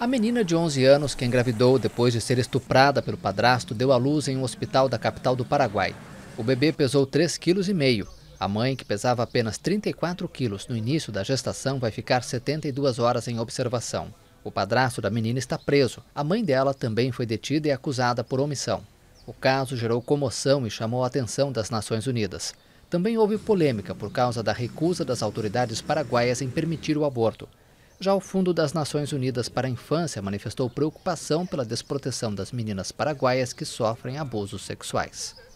A menina de 11 anos, que engravidou depois de ser estuprada pelo padrasto, deu à luz em um hospital da capital do Paraguai. O bebê pesou 3,5 kg. A mãe, que pesava apenas 34 quilos no início da gestação, vai ficar 72 horas em observação. O padrasto da menina está preso. A mãe dela também foi detida e acusada por omissão. O caso gerou comoção e chamou a atenção das Nações Unidas. Também houve polêmica por causa da recusa das autoridades paraguaias em permitir o aborto. Já o Fundo das Nações Unidas para a Infância manifestou preocupação pela desproteção das meninas paraguaias que sofrem abusos sexuais.